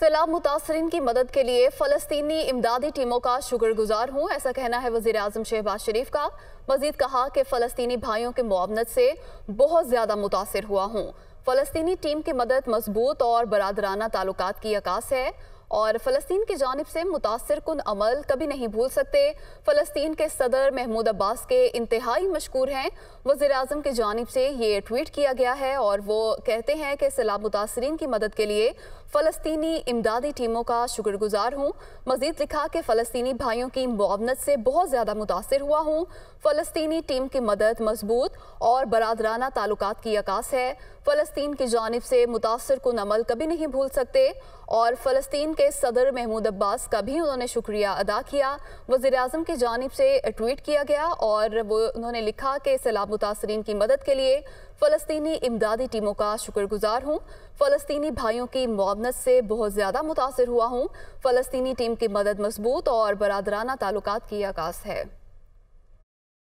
सैलाब मुतासरी की मदद के लिए फलस्तनी इमदादी टीमों का शुक्रगुजार हूँ ऐसा कहना है वजीर अजम शहबाज शरीफ का मजीद कहा कि फ़लस्तनी भाइयों के मुआवनत से बहुत ज़्यादा मुतासर हुआ हूँ फ़लस्तनी टीम की मदद मजबूत और बरदराना ताल्लुक की अक्स है और फ़लस्तीन की जानब से मुतासर कन अमल कभी नहीं भूल सकते फ़लस्तीन के सदर महमूद अब्बास के इंतहाई मशहूर हैं वज़ी अजम की जानब से ये ट्वीट किया गया है और वो कहते हैं कि सैलाब मुतासरीन की मदद के लिए फ़लस्तनी इमदादी टीमों का शुक्रगुजार हूँ मज़ीद लिखा कि फ़लस्तनी भाइयों की मुआवनत से बहुत ज़्यादा मुतासर हुआ हूँ फ़लस्तनी टीम की मदद मजबूत और बरदराना ताल्लुक की अक्स है फ़लस्तीन की जानब से मुतासर कन अमल कभी नहीं भूल सकते और फ़लस्तीन के सदर महमूद अब्बास का भी उन्होंने शुक्रिया अदा किया वजीर अजम की जानब से ट्वीट किया गया और वो उन्होंने लिखा कि सैलाब मुतासरीन की मदद के लिए फ़लस्तनी इमदादी टीमों का शुक्रगुजार हूँ फ़लस्तनी भाइयों की मुआवनत से बहुत ज़्यादा मुतासर हुआ हूँ फ़लस्तनी टीम की मदद मजबूत और बरदराना ताल्लुक की आगाज़ है